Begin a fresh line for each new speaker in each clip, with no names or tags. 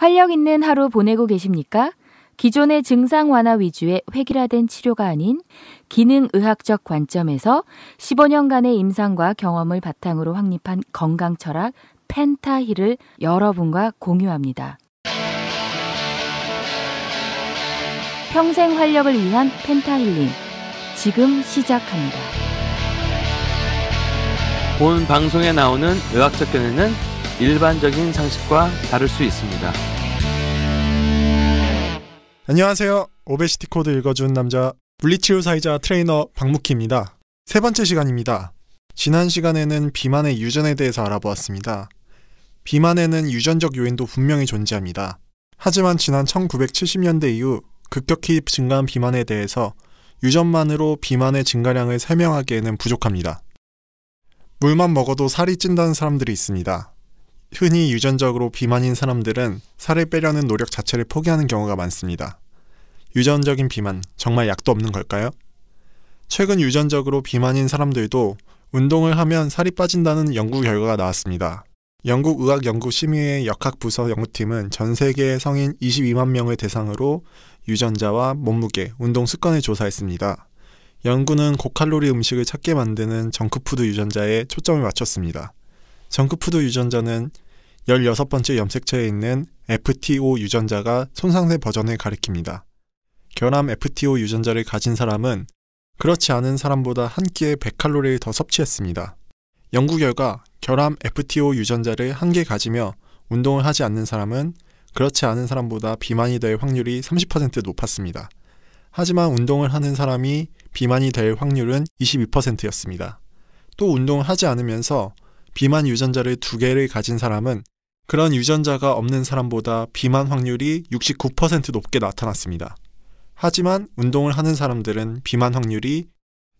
활력 있는 하루 보내고 계십니까? 기존의 증상 완화 위주의 획일화된 치료가 아닌 기능의학적 관점에서 15년간의 임상과 경험을 바탕으로 확립한 건강 철학 펜타힐을 여러분과 공유합니다. 평생 활력을 위한 펜타힐링 지금 시작합니다. 본 방송에 나오는 의학적 견해는 일반적인 상식과 다를 수 있습니다. 안녕하세요. 오베시티 코드 읽어준 남자 물리치료사이자 트레이너 박무희입니다세 번째 시간입니다. 지난 시간에는 비만의 유전에 대해서 알아보았습니다. 비만에는 유전적 요인도 분명히 존재합니다. 하지만 지난 1970년대 이후 급격히 증가한 비만에 대해서 유전만으로 비만의 증가량을 설명하기에는 부족합니다. 물만 먹어도 살이 찐다는 사람들이 있습니다. 흔히 유전적으로 비만인 사람들은 살을 빼려는 노력 자체를 포기하는 경우가 많습니다. 유전적인 비만, 정말 약도 없는 걸까요? 최근 유전적으로 비만인 사람들도 운동을 하면 살이 빠진다는 연구 결과가 나왔습니다. 영국 의학 연구 심의회 역학 부서 연구팀은 전 세계 성인 22만 명을 대상으로 유전자와 몸무게, 운동 습관을 조사했습니다. 연구는 고칼로리 음식을 찾게 만드는 정크푸드 유전자에 초점을 맞췄습니다. 정크푸드 유전자는 16번째 염색체에 있는 FTO 유전자가 손상된 버전을 가리킵니다. 결함 FTO 유전자를 가진 사람은 그렇지 않은 사람보다 한 끼에 100칼로리를 더 섭취했습니다. 연구 결과 결함 FTO 유전자를 한 개 가지며 운동을 하지 않는 사람은 그렇지 않은 사람보다 비만이 될 확률이 30% 높았습니다. 하지만 운동을 하는 사람이 비만이 될 확률은 22%였습니다. 또 운동을 하지 않으면서 비만 유전자를 두 개를 가진 사람은 그런 유전자가 없는 사람보다 비만 확률이 69% 높게 나타났습니다. 하지만 운동을 하는 사람들은 비만 확률이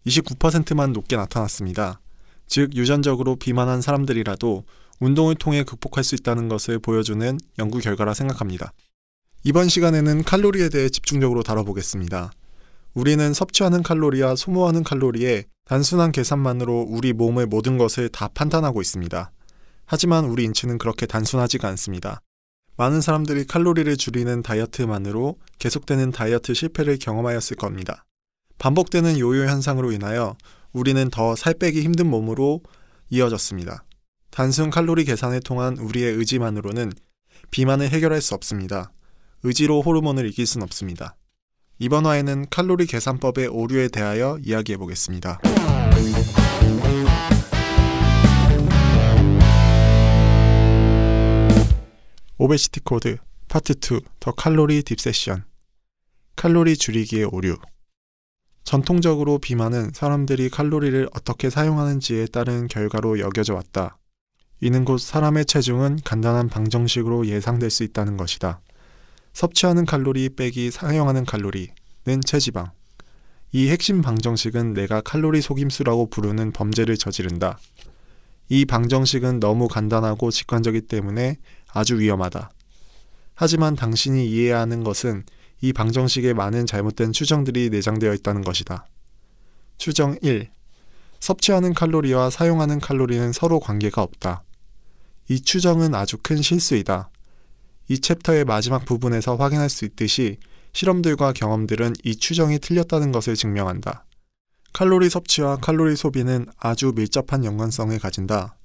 29%만 높게 나타났습니다. 즉, 유전적으로 비만한 사람들이라도 운동을 통해 극복할 수 있다는 것을 보여주는 연구 결과라 생각합니다. 이번 시간에는 칼로리에 대해 집중적으로 다뤄보겠습니다. 우리는 섭취하는 칼로리와 소모하는 칼로리에 단순한 계산만으로 우리 몸의 모든 것을 다 판단하고 있습니다. 하지만 우리 인체는 그렇게 단순하지가 않습니다. 많은 사람들이 칼로리를 줄이는 다이어트만으로 계속되는 다이어트 실패를 경험하였을 겁니다. 반복되는 요요 현상으로 인하여 우리는 더 살 빼기 힘든 몸으로 이어졌습니다. 단순 칼로리 계산을 통한 우리의 의지만으로는 비만을 해결할 수 없습니다. 의지로 호르몬을 이길 순 없습니다. 이번 화에는 칼로리 계산법의 오류에 대하여 이야기해 보겠습니다. 오베시티 코드 파트 2 더 칼로리 딥세션 칼로리 줄이기의 오류 전통적으로 비만은 사람들이 칼로리를 어떻게 사용하는지에 따른 결과로 여겨져 왔다. 이는 곧 사람의 체중은 간단한 방정식으로 예상될 수 있다는 것이다. 섭취하는 칼로리 빼기 사용하는 칼로리는 체지방. 이 핵심 방정식은 내가 칼로리 속임수라고 부르는 범죄를 저지른다. 이 방정식은 너무 간단하고 직관적이기 때문에 아주 위험하다. 하지만 당신이 이해해야 하는 것은 이 방정식에 많은 잘못된 추정들이 내장되어 있다는 것이다. 추정 1. 섭취하는 칼로리와 사용하는 칼로리는 서로 관계가 없다. 이 추정은 아주 큰 실수이다. 이 챕터의 마지막 부분에서 확인할 수 있듯이 실험들과 경험들은 이 추정이 틀렸다는 것을 증명한다. 칼로리 섭취와 칼로리 소비는 아주 밀접한 연관성을 가진다.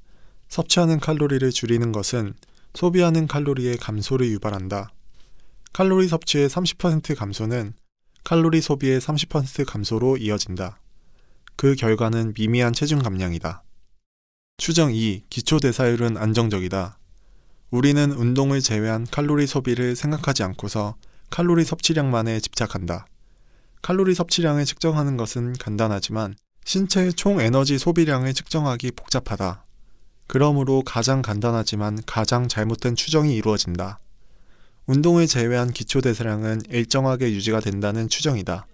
섭취하는 칼로리를 줄이는 것은 소비하는 칼로리의 감소를 유발한다. 칼로리 섭취의 30% 감소는 칼로리 소비의 30% 감소로 이어진다. 그 결과는 미미한 체중 감량이다. 추정 2. 기초 대사율은 안정적이다. 우리는 운동을 제외한 칼로리 소비를 생각하지 않고서 칼로리 섭취량만에 집착한다. 칼로리 섭취량을 측정하는 것은 간단하지만 신체의 총 에너지 소비량을 측정하기 복잡하다. 그러므로 가장 간단하지만 가장 잘못된 추정이 이루어진다. 운동을 제외한 기초 대사량은 일정하게 유지가 된다는 추정이다.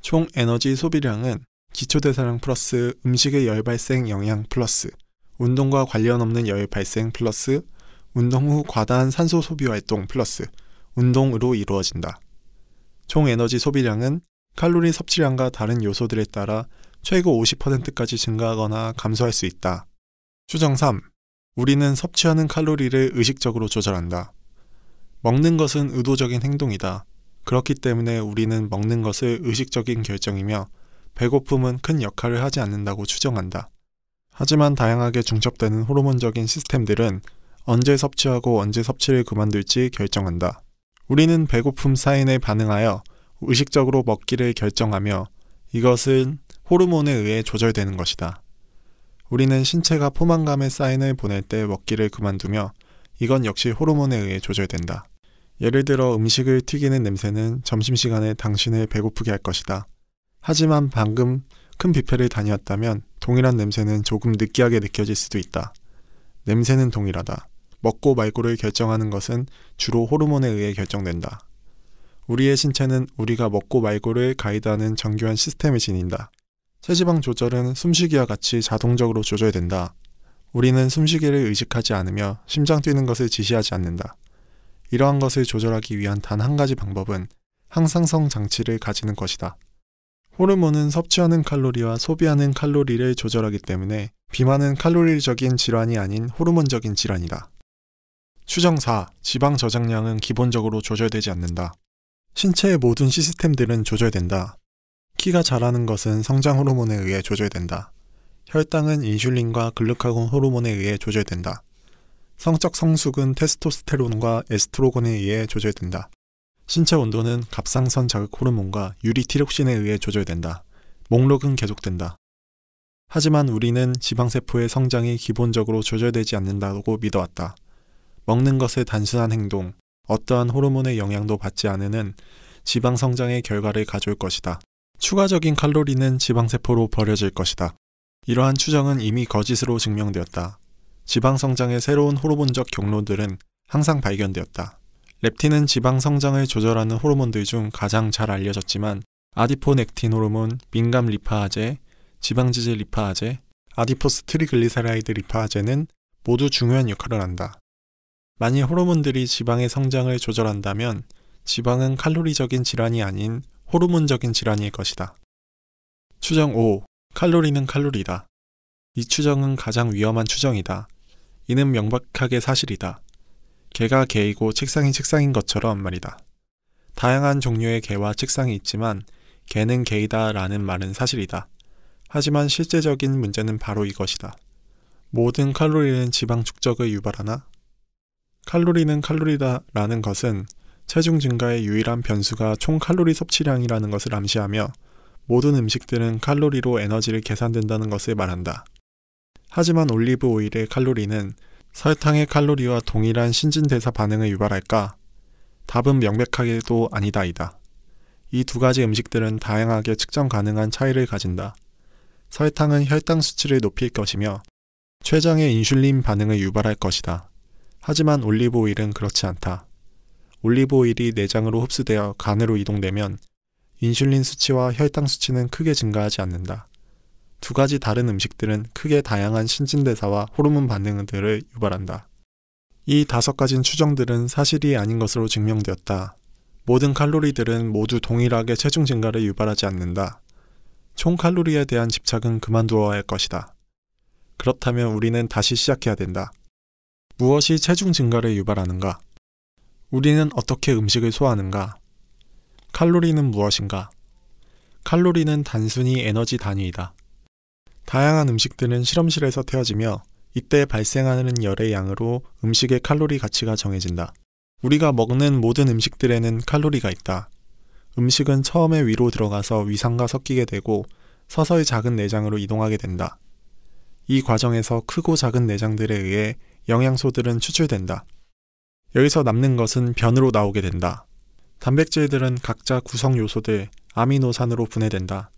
총 에너지 소비량은 기초 대사량 플러스 음식의 열 발생 영향 플러스 운동과 관련 없는 열 발생 플러스 운동 후 과다한 산소 소비 활동 플러스 운동으로 이루어진다. 총 에너지 소비량은 칼로리 섭취량과 다른 요소들에 따라 최고 50%까지 증가하거나 감소할 수 있다. 추정 3. 우리는 섭취하는 칼로리를 의식적으로 조절한다. 먹는 것은 의도적인 행동이다. 그렇기 때문에 우리는 먹는 것을 의식적인 결정이며 배고픔은 큰 역할을 하지 않는다고 추정한다. 하지만 다양하게 중첩되는 호르몬적인 시스템들은 언제 섭취하고 언제 섭취를 그만둘지 결정한다. 우리는 배고픔 사인에 반응하여 의식적으로 먹기를 결정하며 이것은 호르몬에 의해 조절되는 것이다. 우리는 신체가 포만감의 사인을 보낼 때 먹기를 그만두며 이건 역시 호르몬에 의해 조절된다. 예를 들어 음식을 튀기는 냄새는 점심시간에 당신을 배고프게 할 것이다. 하지만 방금 큰 뷔페를 다녀왔다면 동일한 냄새는 조금 느끼하게 느껴질 수도 있다. 냄새는 동일하다. 먹고 말고를 결정하는 것은 주로 호르몬에 의해 결정된다. 우리의 신체는 우리가 먹고 말고를 가이드하는 정교한 시스템을 지닌다. 체지방 조절은 숨쉬기와 같이 자동적으로 조절된다. 우리는 숨쉬기를 의식하지 않으며 심장 뛰는 것을 지시하지 않는다. 이러한 것을 조절하기 위한 단 한 가지 방법은 항상성 장치를 가지는 것이다. 호르몬은 섭취하는 칼로리와 소비하는 칼로리를 조절하기 때문에 비만은 칼로리적인 질환이 아닌 호르몬적인 질환이다. 추정 4. 지방 저장량은 기본적으로 조절되지 않는다. 신체의 모든 시스템들은 조절된다. 키가 자라는 것은 성장 호르몬에 의해 조절된다. 혈당은 인슐린과 글루카곤 호르몬에 의해 조절된다. 성적 성숙은 테스토스테론과 에스트로겐에 의해 조절된다. 신체 온도는 갑상선 자극 호르몬과 유리티록신에 의해 조절된다. 목록은 계속된다. 하지만 우리는 지방세포의 성장이 기본적으로 조절되지 않는다고 믿어왔다. 먹는 것의 단순한 행동, 어떠한 호르몬의 영향도 받지 않으는 지방 성장의 결과를 가져올 것이다. 추가적인 칼로리는 지방세포로 버려질 것이다. 이러한 추정은 이미 거짓으로 증명되었다. 지방성장의 새로운 호르몬적 경로들은 항상 발견되었다. 렙틴은 지방성장을 조절하는 호르몬들 중 가장 잘 알려졌지만 아디포넥틴 호르몬, 민감 리파아제, 지방지질 리파아제, 아디포스 트리글리세라이드 리파아제는 모두 중요한 역할을 한다. 만일 호르몬들이 지방의 성장을 조절한다면 지방은 칼로리적인 질환이 아닌 호르몬적인 질환일 것이다. 추정 5. 칼로리는 칼로리다. 이 추정은 가장 위험한 추정이다. 이는 명백하게 사실이다. 개가 개이고 책상이 책상인 것처럼 말이다. 다양한 종류의 개와 책상이 있지만 개는 개이다 라는 말은 사실이다. 하지만 실제적인 문제는 바로 이것이다. 모든 칼로리는 지방 축적을 유발하나? 칼로리는 칼로리다 라는 것은 체중 증가의 유일한 변수가 총 칼로리 섭취량이라는 것을 암시하며 모든 음식들은 칼로리로 에너지를 계산된다는 것을 말한다. 하지만 올리브 오일의 칼로리는 설탕의 칼로리와 동일한 신진대사 반응을 유발할까? 답은 명백하게도 아니다이다. 이 두 가지 음식들은 다양하게 측정 가능한 차이를 가진다. 설탕은 혈당 수치를 높일 것이며 췌장의 인슐린 반응을 유발할 것이다. 하지만 올리브 오일은 그렇지 않다. 올리브오일이 내장으로 흡수되어 간으로 이동되면 인슐린 수치와 혈당 수치는 크게 증가하지 않는다. 두 가지 다른 음식들은 크게 다양한 신진대사와 호르몬 반응들을 유발한다. 이 다섯 가지 추정들은 사실이 아닌 것으로 증명되었다. 모든 칼로리들은 모두 동일하게 체중 증가를 유발하지 않는다. 총 칼로리에 대한 집착은 그만두어야 할 것이다. 그렇다면 우리는 다시 시작해야 된다. 무엇이 체중 증가를 유발하는가? 우리는 어떻게 음식을 소화하는가? 칼로리는 무엇인가? 칼로리는 단순히 에너지 단위이다. 다양한 음식들은 실험실에서 태워지며 이때 발생하는 열의 양으로 음식의 칼로리 가치가 정해진다. 우리가 먹는 모든 음식들에는 칼로리가 있다. 음식은 처음에 위로 들어가서 위상과 섞이게 되고 서서히 작은 내장으로 이동하게 된다. 이 과정에서 크고 작은 내장들에 의해 영양소들은 추출된다. 여기서 남는 것은 변으로 나오게 된다. 단백질들은 각자 구성 요소들 아미노산으로 분해된다.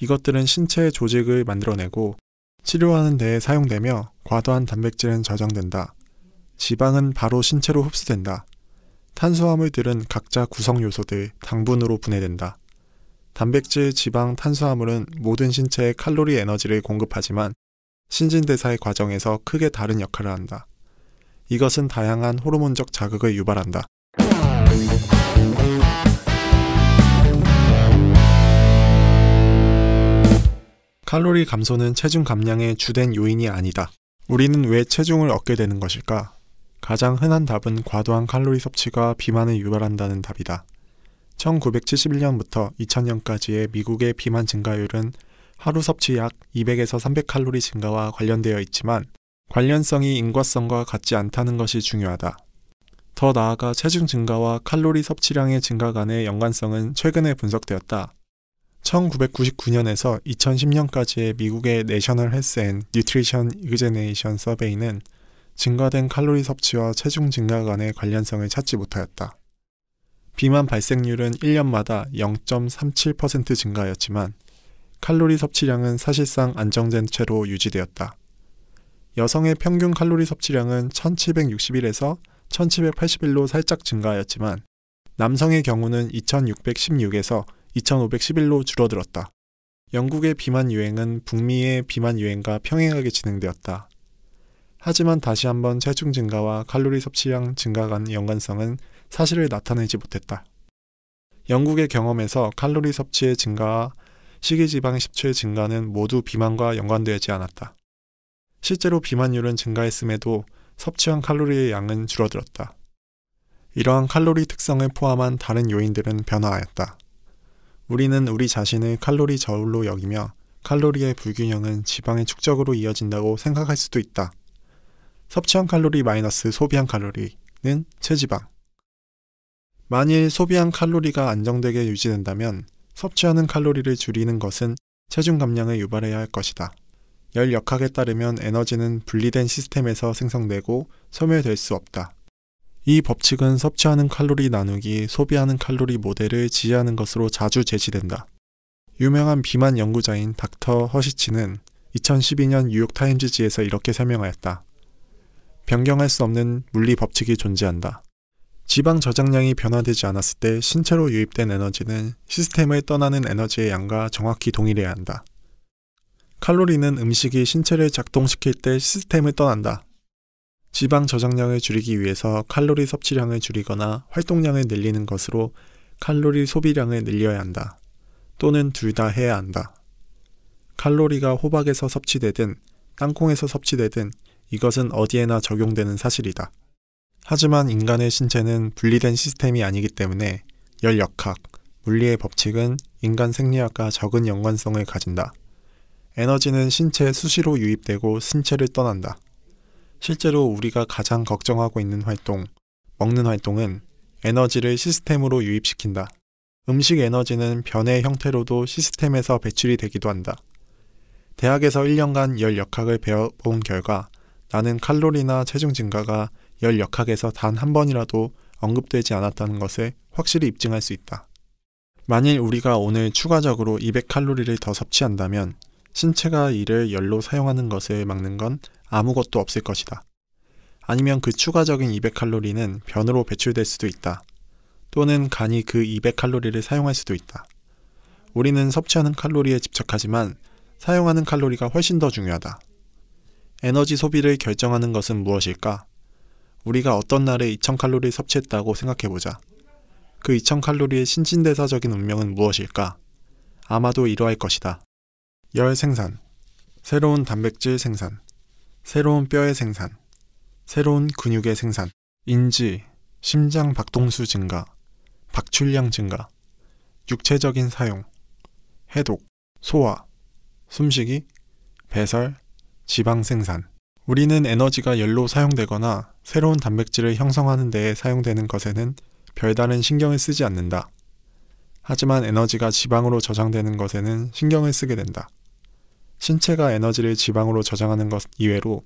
이것들은 신체의 조직을 만들어내고 치료하는 데에 사용되며 과도한 단백질은 저장된다. 지방은 바로 신체로 흡수된다. 탄수화물들은 각자 구성 요소들 당분으로 분해된다. 단백질, 지방, 탄수화물은 모든 신체에 칼로리 에너지를 공급하지만 신진대사의 과정에서 크게 다른 역할을 한다. 이것은 다양한 호르몬적 자극을 유발한다. 칼로리 감소는 체중 감량의 주된 요인이 아니다. 우리는 왜 체중을 얻게 되는 것일까? 가장 흔한 답은 과도한 칼로리 섭취가 비만을 유발한다는 답이다. 1971년부터 2000년까지의 미국의 비만 증가율은 하루 섭취 약 200에서 300칼로리 증가와 관련되어 있지만 관련성이 인과성과 같지 않다는 것이 중요하다. 더 나아가 체중 증가와 칼로리 섭취량의 증가 간의 연관성은 최근에 분석되었다. 1999년에서 2010년까지의 미국의 내셔널 헬스 앤 뉴트리션 이그제네이션 서베이는 증가된 칼로리 섭취와 체중 증가 간의 관련성을 찾지 못하였다. 비만 발생률은 1년마다 0.37% 증가하였지만 칼로리 섭취량은 사실상 안정된 채로 유지되었다. 여성의 평균 칼로리 섭취량은 1761에서 1781로 살짝 증가하였지만 남성의 경우는 2616에서 2511로 줄어들었다. 영국의 비만 유행은 북미의 비만 유행과 평행하게 진행되었다. 하지만 다시 한번 체중 증가와 칼로리 섭취량 증가 간 연관성은 사실을 나타내지 못했다. 영국의 경험에서 칼로리 섭취의 증가와 식이지방 십초의 증가는 모두 비만과 연관되지 않았다. 실제로 비만율은 증가했음에도 섭취한 칼로리의 양은 줄어들었다. 이러한 칼로리 특성을 포함한 다른 요인들은 변화하였다. 우리는 우리 자신을 칼로리 저울로 여기며 칼로리의 불균형은 지방의 축적으로 이어진다고 생각할 수도 있다. 섭취한 칼로리 마이너스 소비한 칼로리는 체지방. 만일 소비한 칼로리가 안정되게 유지된다면 섭취하는 칼로리를 줄이는 것은 체중 감량을 유발해야 할 것이다. 열 역학에 따르면 에너지는 분리된 시스템에서 생성되고 소멸될 수 없다. 이 법칙은 섭취하는 칼로리 나누기 소비하는 칼로리 모델을 지지하는 것으로 자주 제시된다. 유명한 비만 연구자인 닥터 허시치는 2012년 뉴욕타임즈지에서 이렇게 설명하였다. 변경할 수 없는 물리 법칙이 존재한다. 지방 저장량이 변화되지 않았을 때 신체로 유입된 에너지는 시스템을 떠나는 에너지의 양과 정확히 동일해야 한다. 칼로리는 음식이 신체를 작동시킬 때 시스템을 떠난다. 지방 저장량을 줄이기 위해서 칼로리 섭취량을 줄이거나 활동량을 늘리는 것으로 칼로리 소비량을 늘려야 한다. 또는 둘 다 해야 한다. 칼로리가 호박에서 섭취되든 땅콩에서 섭취되든 이것은 어디에나 적용되는 사실이다. 하지만 인간의 신체는 분리된 시스템이 아니기 때문에 열역학, 물리의 법칙은 인간 생리학과 적은 연관성을 가진다. 에너지는 신체 수시로 유입되고 신체를 떠난다. 실제로 우리가 가장 걱정하고 있는 활동, 먹는 활동은 에너지를 시스템으로 유입시킨다. 음식 에너지는 변의 형태로도 시스템에서 배출이 되기도 한다. 대학에서 1년간 열 역학을 배워본 결과 나는 칼로리나 체중 증가가 열 역학에서 단 한 번이라도 언급되지 않았다는 것을 확실히 입증할 수 있다. 만일 우리가 오늘 추가적으로 200칼로리를 더 섭취한다면 신체가 이를 열로 사용하는 것을 막는 건 아무것도 없을 것이다. 아니면 그 추가적인 200칼로리는 변으로 배출될 수도 있다. 또는 간이 그 200칼로리를 사용할 수도 있다. 우리는 섭취하는 칼로리에 집착하지만 사용하는 칼로리가 훨씬 더 중요하다. 에너지 소비를 결정하는 것은 무엇일까? 우리가 어떤 날에 2000칼로리 섭취했다고 생각해보자. 그 2000칼로리의 신진대사적인 운명은 무엇일까? 아마도 이러할 것이다. 열 생산, 새로운 단백질 생산, 새로운 뼈의 생산, 새로운 근육의 생산, 인지, 심장 박동수 증가, 박출량 증가, 육체적인 사용, 해독, 소화, 숨쉬기, 배설, 지방 생산. 우리는 에너지가 열로 사용되거나 새로운 단백질을 형성하는 데에 사용되는 것에는 별다른 신경을 쓰지 않는다. 하지만 에너지가 지방으로 저장되는 것에는 신경을 쓰게 된다. 신체가 에너지를 지방으로 저장하는 것 이외로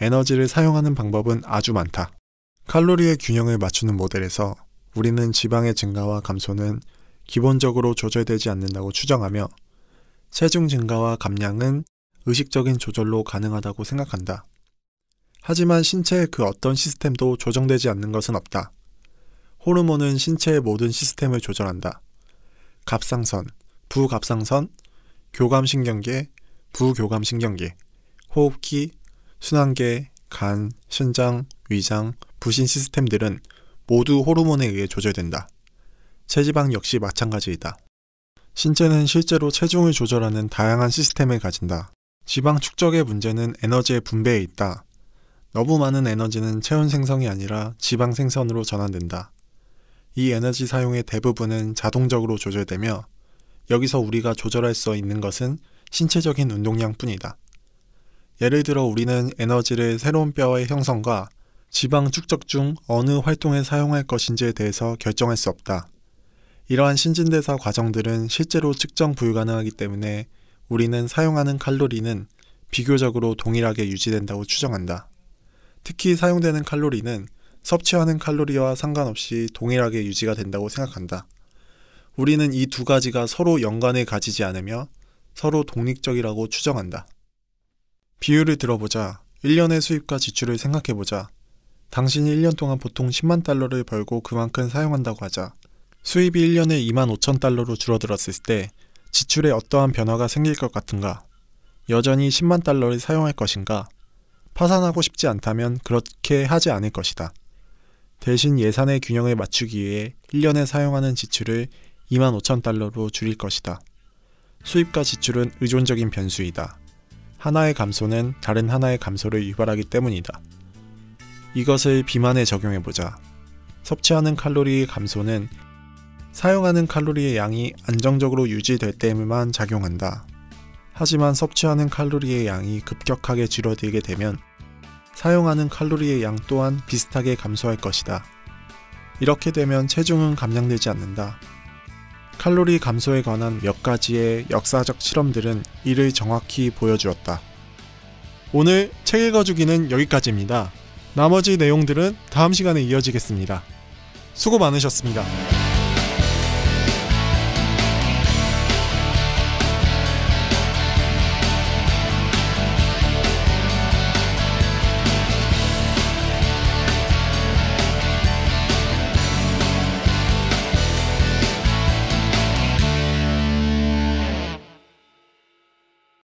에너지를 사용하는 방법은 아주 많다. 칼로리의 균형을 맞추는 모델에서 우리는 지방의 증가와 감소는 기본적으로 조절되지 않는다고 추정하며 체중 증가와 감량은 의식적인 조절로 가능하다고 생각한다. 하지만 신체의 그 어떤 시스템도 조정되지 않는 것은 없다. 호르몬은 신체의 모든 시스템을 조절한다. 갑상선, 부갑상선, 교감신경계, 부교감 신경계, 호흡기, 순환계, 간, 신장, 위장, 부신 시스템들은 모두 호르몬에 의해 조절된다. 체지방 역시 마찬가지이다. 신체는 실제로 체중을 조절하는 다양한 시스템을 가진다. 지방 축적의 문제는 에너지의 분배에 있다. 너무 많은 에너지는 체온 생성이 아니라 지방 생성으로 전환된다. 이 에너지 사용의 대부분은 자동적으로 조절되며 여기서 우리가 조절할 수 있는 것은 신체적인 운동량 뿐이다. 예를 들어 우리는 에너지를 새로운 뼈의 형성과 지방 축적 중 어느 활동에 사용할 것인지에 대해서 결정할 수 없다. 이러한 신진대사 과정들은 실제로 측정 불가능하기 때문에 우리는 사용하는 칼로리는 비교적으로 동일하게 유지된다고 추정한다. 특히 사용되는 칼로리는 섭취하는 칼로리와 상관없이 동일하게 유지가 된다고 생각한다. 우리는 이 두 가지가 서로 연관을 가지지 않으며 서로 독립적이라고 추정한다. 비율을 들어보자. 1년의 수입과 지출을 생각해보자. 당신이 1년 동안 보통 10만 달러를 벌고 그만큼 사용한다고 하자. 수입이 1년에 2만 5천 달러로 줄어들었을 때 지출에 어떠한 변화가 생길 것 같은가? 여전히 10만 달러를 사용할 것인가? 파산하고 싶지 않다면 그렇게 하지 않을 것이다. 대신 예산의 균형을 맞추기 위해 1년에 사용하는 지출을 2만 5천 달러로 줄일 것이다. 수입과 지출은 의존적인 변수이다. 하나의 감소는 다른 하나의 감소를 유발하기 때문이다. 이것을 비만에 적용해보자. 섭취하는 칼로리의 감소는 사용하는 칼로리의 양이 안정적으로 유지될 때에만 작용한다. 하지만 섭취하는 칼로리의 양이 급격하게 줄어들게 되면 사용하는 칼로리의 양 또한 비슷하게 감소할 것이다. 이렇게 되면 체중은 감량되지 않는다. 칼로리 감소에 관한 몇 가지의 역사적 실험들은 이를 정확히 보여주었다. 오늘 책 읽어주기는 여기까지입니다. 나머지 내용들은 다음 시간에 이어지겠습니다. 수고 많으셨습니다.